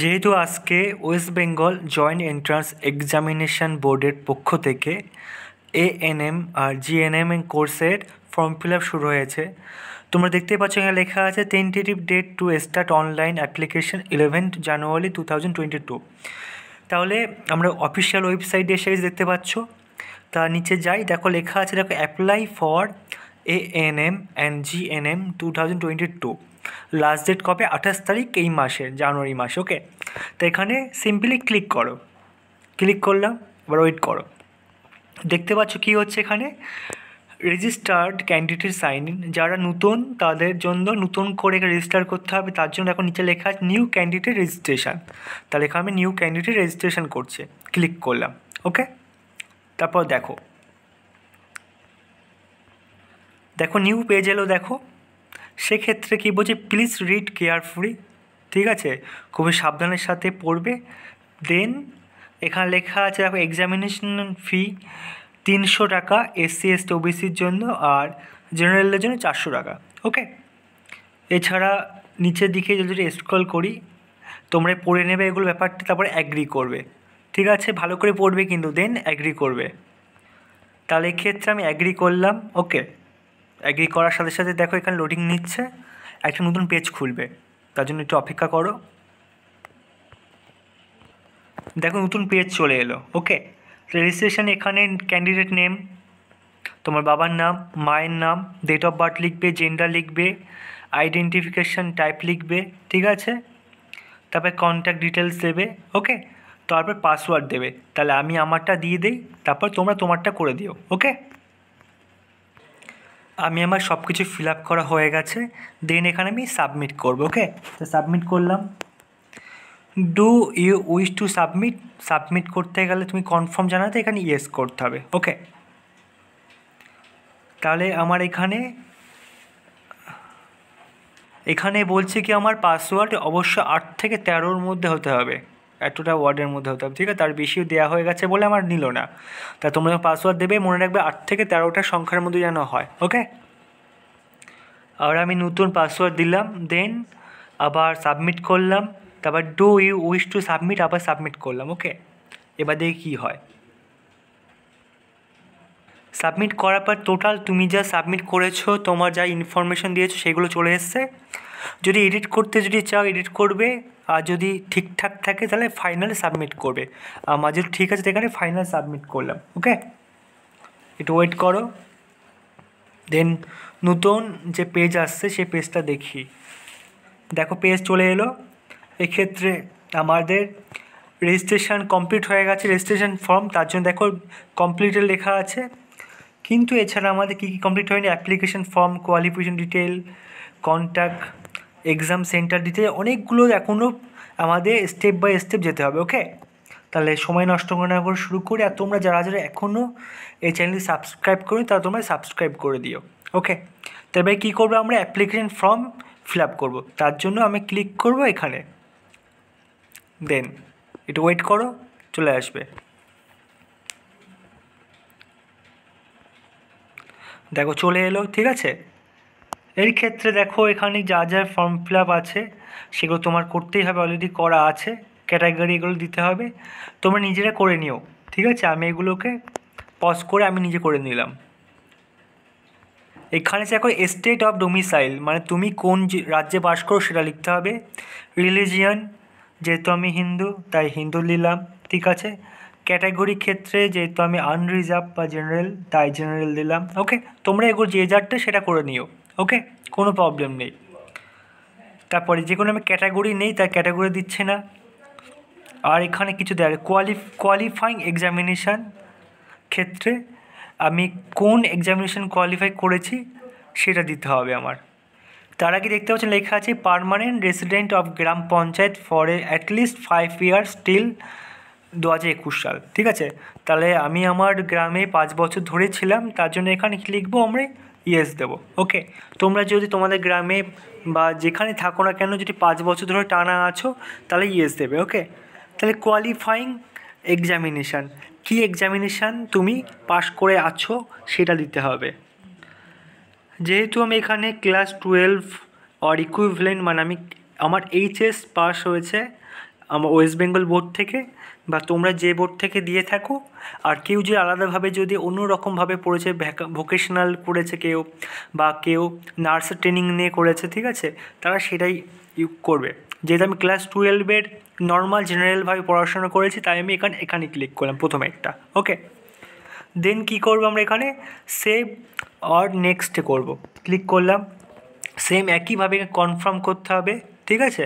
যেহেতু আজকে West Bengal joint entrance examination বোর্ডের পক্ষ থেকে এএনএম আর জিএনএম কোর্সের ফর্ম ফিল আপ শুরু হয়েছে তোমরা দেখতে পাচ্ছ এখানে লেখা আছে tentative date to start online application eleventh January two thousand twenty two তাহলে আমরা অফিসিয়াল ওয়েবসাইটে এসে দেখতে পাচ্ছ তার নিচে যাই দেখো লেখা আছে দেখো apply for ANM and GNM two thousand twenty two last date কবে আঠাশ তারিখ এই মাসে জানুয়ারি মাস ওকে তো এখানে সিম্পলি ক্লিক করো ক্লিক করলাম এবার ওয়েট করো দেখতে পাচ্ছ কি হচ্ছে এখানে রেজিস্টার্ড ক্যান্ডিডেট সাইন ইন যারা নতুন তাদের জন্য নতুন করে রেজিস্টার করতে হবে তার জন্য এখন নিচে লেখা আছে নিউ ক্যান্ডিডেট রেজিস্ট্রেশন তাহলে এখানে আমি নিউ ক্যান্ডিডেট রেজিস্ট্রেশন করছে ক্লিক করলাম ওকে তারপর দেখো দেখো নিউ পেজ এলো দেখো সেক্ষেত্রে কী বলছে প্লিজ রিড কেয়ারফুলি ঠিক আছে খুবই সাবধানের সাথে পড়বে দেন এখানে লেখা আছে দেখো এক্সামিনেশন ফি তিনশো টাকা এসসি এসটি ওবিসির জন্য আর জেনারেলের জন্য চারশো টাকা ওকে এছাড়া নিচের দিকে যদি স্ক্রল করি তোমরা পড়ে নেবে এগুলো ব্যাপারটা তারপরে অ্যাগ্রি করবে ঠিক আছে ভালো করে পড়বে কিন্তু দেন অ্যাগ্রি করবে তাহলে এক্ষেত্রে আমি অ্যাগ্রি করলাম ওকে অ্যাগ্রি করার সাথে সাথে দেখো এখানে লোডিং নিচ্ছে একটা নতুন পেজ খুলবে তার জন্য একটু অপেক্ষা করো দেখো নতুন পেজ চলে এলো ওকে রেজিস্ট্রেশন এখানে ক্যান্ডিডেট নেম তোমার বাবার নাম মায়ের নাম ডেট অফ বার্থ লিখবে জেন্ডার লিখবে আইডেন্টিফিকেশান টাইপ লিখবে ঠিক আছে তারপরে কন্ট্যাক্ট ডিটেলস দেবে ওকে তারপর পাসওয়ার্ড দেবে তাহলে আমি আমারটা দিয়ে দিই তারপর তোমরা তোমারটা করে দিও ওকে আমি আমার সব কিছু ফিল আপ করা হয়ে গেছে দেন এখানে আমি সাবমিট করব ওকে তো সাবমিট করলাম do you wish to submit submit করতে গেলে তুমি কনফার্ম জানাতে এখানে ইয়েস করতে হবে ওকে তাহলে আমার এখানে এখানে বলছে কি আমার পাসওয়ার্ড অবশ্য আট থেকে তেরোর মধ্যে হতে হবে এতটা ওয়ার্ডের মধ্যে হতে হবে ঠিক আছে তার বেশিও দেওয়া হয়ে গেছে বলে আমার নিল না তা তোমরা যখন পাসওয়ার্ড দেবে মনে রাখবে আট থেকে তেরোটা সংখ্যার মধ্যে যেন হয় ওকে আর আমি নতুন পাসওয়ার্ড দিলাম দেন আবার সাবমিট করলাম তারপর do you wish to submit আবার সাবমিট করলাম ওকে এবার দেখি কী হয় সাবমিট করার পর টোটাল তুমি যা সাবমিট করেছো তোমার যা ইনফরমেশান দিয়েছো সেগুলো চলে এসছে যদি এডিট করতে যদি চাও এডিট করবে আর যদি ঠিকঠাক থাকে তাহলে ফাইনাল সাবমিট করবে আর মাঝে ঠিক আছে সেখানে ফাইনাল সাবমিট করলাম ওকে একটু ওয়েট করো দেন নতুন যে পেজ আসছে সেই পেজটা দেখি দেখো পেজ চলে এলো এক্ষেত্রে আমাদের রেজিস্ট্রেশন কমপ্লিট হয়ে গেছে রেজিস্ট্রেশন ফর্ম তার জন্য দেখো কমপ্লিটের লেখা আছে কিন্তু এছাড়া আমাদের কী কী কমপ্লিট হয়নি application form qualification detail contact exam centre detail অনেকগুলো এখনও আমাদের স্টেপ বাই স্টেপ যেতে হবে ওকে তাহলে সময় নষ্ট করে না করে শুরু করি আর তোমরা যারা যারা এখনও এই চ্যানেলটি সাবস্ক্রাইব করো তারা তোমরা সাবস্ক্রাইব করে দিও ওকে তবে কী করবো আমরা অ্যাপ্লিকেশন ফর্ম ফিল আপ করবো তার জন্য আমি ক্লিক করব এখানে দেন একটু ওয়েট করো চলে আসবে দেখো চলে এলো ঠিক আছে এর ক্ষেত্রে দেখো এখানে যা যা ফর্ম ফিল আছে সেগুলো তোমার করতেই হবে অলরেডি করা আছে ক্যাটাগরি এগুলো দিতে হবে তোমরা নিজেরা করে নিও ঠিক আছে আমি এগুলোকে পজ করে আমি নিজে করে নিলাম এখানে দেখো স্টেট অফ ডোমিসাইল মানে তুমি কোন রাজ্যে বাস করো সেটা লিখতে হবে রিলিজিয়ান যেহেতু আমি হিন্দু তাই হিন্দু নিলাম ঠিক আছে ক্যাটাগরি ক্ষেত্রে যেহেতু আমি আনরিজার্ভ বা জেনারেল তাই জেনারেল দিলাম ওকে তোমরা এগুলো যে যারটা সেটা করে নিও ওকে কোনো প্রবলেম নেই তারপরে যে কোনো আমি ক্যাটাগরি নেই তার ক্যাটাগরি দিচ্ছে না আর এখানে কিছু দেয় কোয়ালি কোয়ালিফাইং এক্সামিনেশান ক্ষেত্রে আমি কোন এক্সামিনেশান কোয়ালিফাই করেছি সেটা দিতে হবে আমার তার আগে দেখতে পাচ্ছেন লেখা আছে permanent resident of gram panchayat for at least five years still দু হাজার একুশ সাল ঠিক আছে তাহলে আমি আমার গ্রামে পাঁচ বছর ধরে ছিলাম তার জন্য এখানে লিখবো আমরা ইয়েস দেবো ওকে তোমরা যদি তোমাদের গ্রামে বা যেখানে থাকো না কেন যদি পাঁচ বছর ধরে টানা আছো তাহলে ইয়েস দেবে ওকে তাহলে কোয়ালিফাইং এক্সামিনেশান কি এক্সামিনেশান তুমি পাশ করে আছো সেটা দিতে হবে যেহেতু আমি এখানে ক্লাস টুয়েলভ অর ইকুইভলেন্ট মানে আমি আমার এইচএস পাস হয়েছে আমার ওয়েস্ট বেঙ্গল বোর্ড থেকে বা তোমরা যে বোর্ড থেকে দিয়ে থাকো আর কেউ যে আলাদাভাবে যদি অন্য রকমভাবে পড়েছে ভোকেশনাল করেছে কেউ বা কেউ নার্স ট্রেনিং নিয়ে করেছে ঠিক আছে তারা সেটাই করবে যেহেতু আমি ক্লাস টুয়েলভের নর্মাল জেনারেলভাবে পড়াশোনা করেছি তাই আমি এখানে এখানে ক্লিক করলাম প্রথমে একটা ওকে দেন কি করব আমরা এখানে সেভ আর নেক্সটে করব ক্লিক করলাম সেম একইভাবে কনফার্ম করতে হবে ঠিক আছে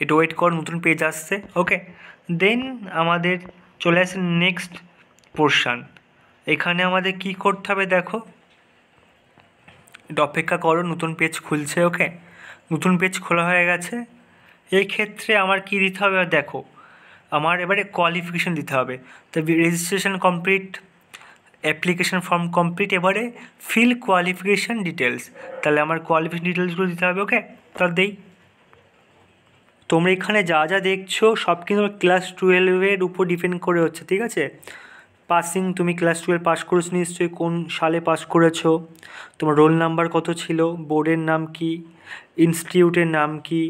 একটু ওয়েট কর নতুন পেজ আসছে ওকে দেন আমাদের চলে আসে নেক্সট পোর্শান এখানে আমাদের কি করতে হবে দেখো এটা অপেক্ষা করো নতুন পেজ খুলছে ওকে নতুন পেজ খোলা হয়ে গেছে এই ক্ষেত্রে আমার কি দিতে হবে দেখো আমার এবারে কোয়ালিফিকেশান দিতে হবে তো registration complete application form complete এবারে ফিল কোয়ালিফিকেশান ডিটেলস তাহলে আমার কোয়ালিফিকেশান ডিটেলসগুলো দিতে হবে ওকে তাহলে দেই তোমরা এখানে যা যা দেখছো সব কিন্তু ক্লাস টুয়েলভের উপর ডিপেন্ড করে হচ্ছে ঠিক আছে পাসিং তুমি ক্লাস টুয়েলভ পাস করেছো নিশ্চয়ই কোন সালে পাস করেছো তোমার রোল নাম্বার কত ছিল বোর্ডের নাম কি ইনস্টিটিউটের নাম কি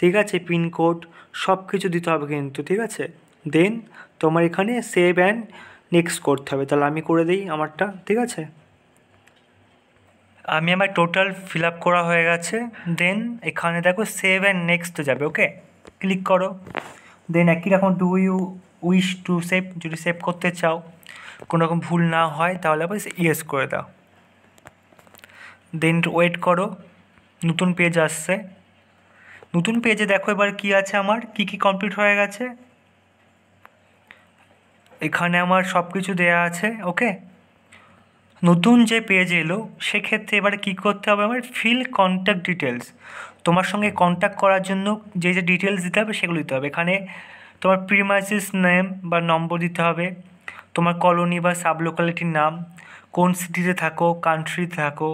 ঠিক আছে পিনকোড সব কিছু দিতে হবে কিন্তু ঠিক আছে দেন তোমার এখানে সেভ অ্যান্ড নেক্সট করতে হবে তাহলে আমি করে দিই আমারটা ঠিক আছে আমি আমার টোটাল ফিল আপ করা হয়ে গেছে দেন এখানে দেখো সেভ অ্যান্ড নেক্সট যাবে ওকে ক্লিক করো দেন একই রকম do you wish to save যদি সেভ করতে চাও কোনো রকম ভুল না হয় তাহলে আবার ইয়েস করে দাও দেন ওয়েট করো নতুন পেজ আসছে নতুন পেজে দেখো এবার কি আছে আমার কি কি কমপ্লিট হয়ে গেছে এখানে আমার সব কিছু দেয়া আছে ওকে নতুন যে পেজ এলো সেক্ষেত্রে এবার কি করতে হবে আমার ফিল কন্ট্যাক্ট ডিটেলস তোমার সঙ্গে কন্ট্যাক্ট করার জন্য যে যে ডিটেলস দিতে হবে সেগুলো দিতে হবে এখানে তোমার প্রিমাইসিস নেম বা নম্বর দিতে হবে তোমার কলোনি বা সাব লোকালিটির নাম কোন সিটিতে থাকো কান্ট্রিতে থাকো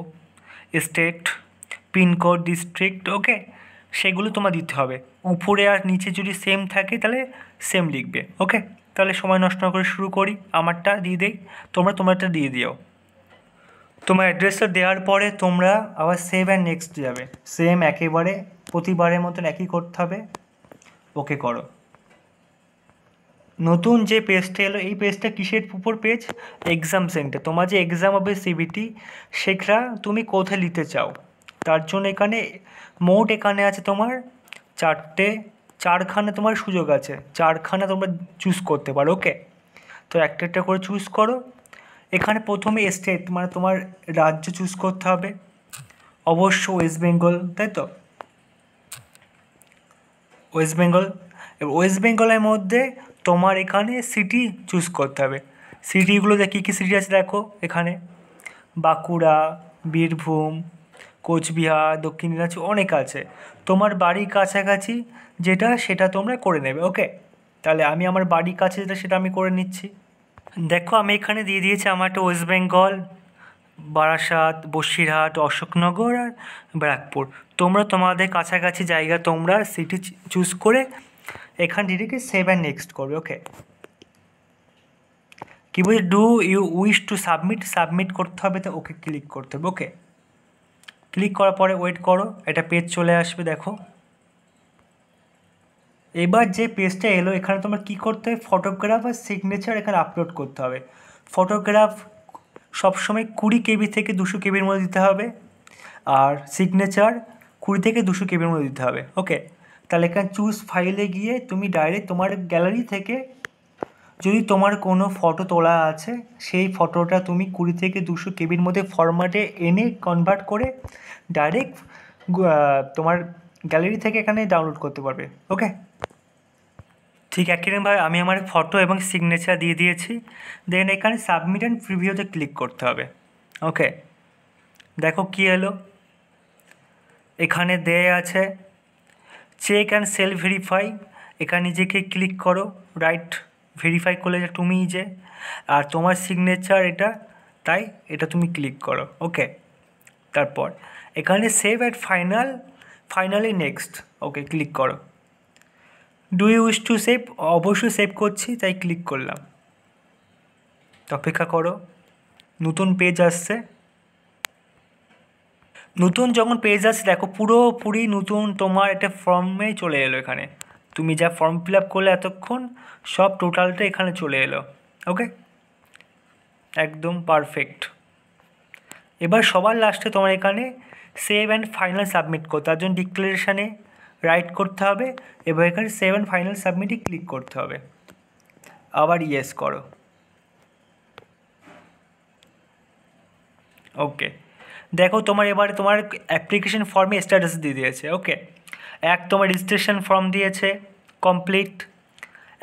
স্টেট পিনকোড ডিস্ট্রিক্ট ওকে সেগুলো তোমার দিতে হবে উপরে আর নিচে যদি সেম থাকে তাহলে সেম লিখবে ওকে তাহলে সময় নষ্ট করে শুরু করি আমারটা দিয়ে দেই তোমরা তোমারটা দিয়ে দিও তোমার অ্যাড্রেসটা দেওয়ার পরে তোমরা আবার সেভ অ্যান্ড নেক্সট যাবে সেম একেবারে প্রতিবারের মতন একই করতে হবে ওকে করো নতুন যে পেজটা এলো এই পেজটা কিসের উপর পেজ এক্সাম সেন্টার তোমার যে এক্সাম হবে সিবিটি সেটা তুমি কোথায় নিতে চাও তার জন্য এখানে মোট এখানে আছে তোমার চারটে চারখানা তোমার সুযোগ আছে চারখানা তোমরা চুজ করতে পারো ওকে তো একটা একটা করে চুজ করো এখানে প্রথমে স্টেট মানে তোমার রাজ্য চুজ করতে হবে অবশ্য ওয়েস্ট বেঙ্গল তাই তো ওয়েস্ট বেঙ্গল এবার ওয়েস্ট বেঙ্গলের মধ্যে তোমার এখানে সিটি চুজ করতে হবে সিটিগুলো কী কী সিটি আছে দেখো এখানে বাঁকুড়া বীরভূম কোচবিহার দক্ষিণ দিনাজপুর অনেক আছে তোমার বাড়ির কাছাকাছি যেটা সেটা তোমরা করে নেবে ওকে তাহলে আমি আমার বাড়ির কাছে যেটা সেটা আমি করে নিচ্ছি দেখো আমি এখানে দিয়ে দিয়েছি আমার একটা ওয়েস্ট বেঙ্গল বারাসাত বসিরহাট অশোকনগর আর ব্যারাকপুর তোমরা তোমাদের কাছাকাছি জায়গা তোমরা সিটি চুজ করে এখান থেকে সেভ অ্যান্ড নেক্সট করবে ওকে কী বলছে do you wish to submit submit করতে হবে তো ওকে ক্লিক করতে হবে ওকে ক্লিক করার পরে ওয়েট করো এটা পেজ চলে আসবে দেখো এবার যে পেজটা এলো এখানে তোমার কি করতে হবে ফটোগ্রাফ আর সিগনেচার এখানে আপলোড করতে হবে ফটোগ্রাফ সবসময় কুড়ি কেবি থেকে দুশো কেবির মধ্যে দিতে হবে আর সিগনেচার কুড়ি থেকে দুশো কেবির মধ্যে দিতে হবে ওকে তাহলে এখানে চুজ ফাইলে গিয়ে তুমি ডাইরেক্ট তোমার গ্যালারি থেকে যদি তোমার কোনো ফটো তোলা আছে সেই ফটোটা তুমি কুড়ি থেকে দুশো কেবির মধ্যে ফরম্যাটে এনে কনভার্ট করে ডাইরেক্ট তোমার গ্যালারি থেকে এখানে ডাউনলোড করতে পারবে ওকে ঠিক একইরকমভাবে আমি আমার ফটো এবং সিগনেচার দিয়ে দিয়েছি দেন এখানে সাবমিট অ্যান্ড প্রিভিউতে ক্লিক করতে হবে ওকে দেখো কি এলো এখানে দেয় আছে চেক অ্যান্ড সেল ভেরিফাই এখানে নিজেকে ক্লিক করো রাইট ভেরিফাই করলে যে তুমিই যে আর তোমার সিগনেচার এটা তাই এটা তুমি ক্লিক করো ওকে তারপর এখানে save at final finally next okay click করো ডু উইশ টু সেভ অবশ্যই সেভ করছি তাই ক্লিক করলাম অপেক্ষা করো নতুন পেজ আসছে নতুন যখন পেজ আসছে দেখো পুরোপুরি নতুন তোমার একটা ফর্মে চলে এলো এখানে তুমি যা ফর্ম ফিল আপ করলে এতক্ষণ সব টোটালটা এখানে চলে এলো ওকে একদম পারফেক্ট এবার সবার লাস্টে তোমার এখানে সেভ অ্যান্ড ফাইনাল সাবমিট করো তার জন্য ডিক্লারেশানে রাইট করতে হবে এবং এখানে সেভেন ফাইনাল সাবমিটে ক্লিক করতে হবে আবার ইয়েস করো ওকে দেখো তোমার এবারে তোমার অ্যাপ্লিকেশন ফর্মে স্ট্যাটাস দিয়ে দিয়েছে ওকে এক তোমার রেজিস্ট্রেশন ফর্ম দিয়েছে complete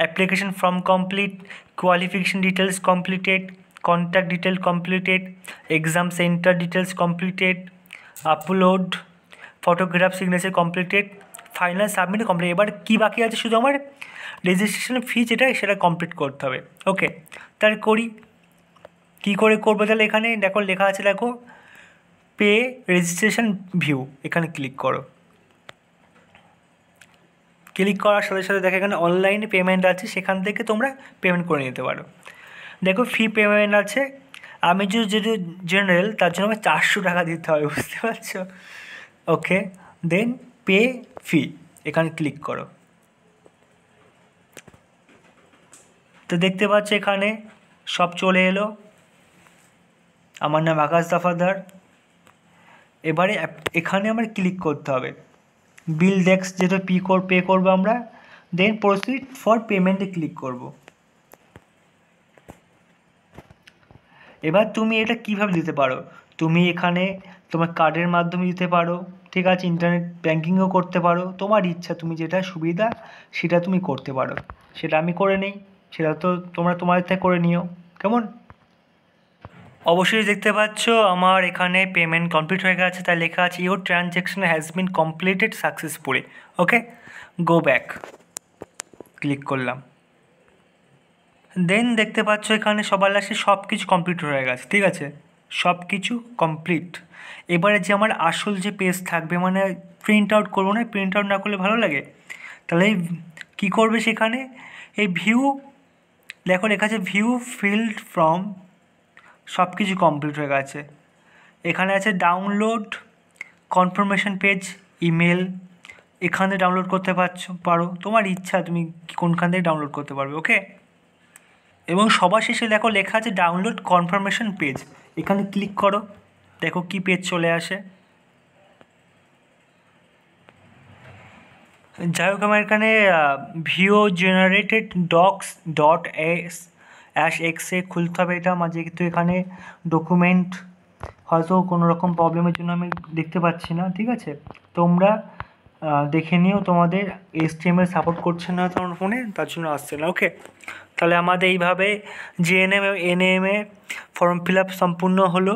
application form complete qualification details completed contact detail completed exam centre details completed upload photograph signature completed final submit complete এবার কী বাকি আছে শুধু আমার রেজিস্ট্রেশন ফি যেটা সেটা কমপ্লিট করতে হবে ওকে তাহলে করি কি করে করবো তাহলে এখানে দেখো লেখা আছে দেখো পে রেজিস্ট্রেশন ভিউ এখানে ক্লিক করো ক্লিক করার সাথে সাথে দেখো এখানে অনলাইনে পেমেন্ট আছে সেখান থেকে তোমরা পেমেন্ট করে নিতে পারো দেখো ফি পেমেন্ট আছে আমি যদি জেনারেল তার জন্য আমার চারশো টাকা দিতে হবে বুঝতে পারছো ওকে দেন পে ফি এখানে ক্লিক করো তো দেখতে পাচ্ছ এখানে সব চলে এলো আমার নাম আকাশ দফাদার এবারে এখানে আমার ক্লিক করতে হবে বিল ডেক্স যেটা পি কর পে করবো আমরা দেন প্রসিড ফর পেমেন্টে ক্লিক করব এবার তুমি এটা কিভাবে দিতে পারো তুমি এখানে তোমার কার্ডের মাধ্যমে দিতে পারো ঠিক আছে ইন্টারনেট ব্যাঙ্কিংও করতে পারো তোমার ইচ্ছা তুমি যেটা সুবিধা সেটা তুমি করতে পারো সেটা আমি করে নিই সেটা তো তোমরা তোমার থেকে করে নিও কেমন অবশ্যই দেখতে পাচ্ছ আমার এখানে পেমেন্ট কমপ্লিট হয়ে গেছে তাই লেখা আছে your transaction has been completed successfully okay go back click করলাম দেন দেখতে পাচ্ছ এখানে সবার লাস্টে সব কিছু কমপ্লিট হয়ে গেছে ঠিক আছে সব কিছু কমপ্লিট এবারে যে আমার আসল যে পেজ থাকবে মানে প্রিন্ট আউট করবো না প্রিন্ট আউট না করলে ভালো লাগে তাহলে কি করবে সেখানে এই ভিউ দেখো লেখা আছে ভিউ ফিল্ড ফ্রম সব কিছু কমপ্লিট হয়ে গেছে এখানে আছে ডাউনলোড কনফার্মেশন পেজ ইমেল এখান থেকে ডাউনলোড করতে পারছো পারো তোমার ইচ্ছা তুমি কোনখান থেকে ডাউনলোড করতে পারবে ওকে এবং সবার শেষে দেখো লেখা আছে ডাউনলোড কনফার্মেশন পেজ এখানে ক্লিক করো দেখো কি পেজ চলে আসে যাই হোক আমার এখানে ভিও জেনারেটেড ডকস ডট এস অ্যাশ এক্সে খুলতে হবে এটা আমার যেহেতু এখানে ডকুমেন্ট হয়তো কোনো রকম প্রবলেমের জন্য আমি দেখতে পাচ্ছি না ঠিক আছে তোমরা দেখে নিও তোমাদের এস সাপোর্ট করছে না তোমার ফোনে তার জন্য আসছে না ওকে তাহলে আমাদের এইভাবে জিএনএম এবং এনএমএ ফর্ম ফিল আপ সম্পূর্ণ হলো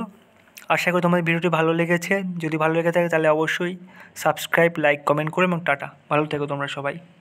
আশা করি তোমাদের ভিডিওটি ভালো লেগেছে যদি ভালো লেগে থাকে তাহলে অবশ্যই সাবস্ক্রাইব লাইক কমেন্ট করে এবং টাটা ভালো থেকো তোমরা সবাই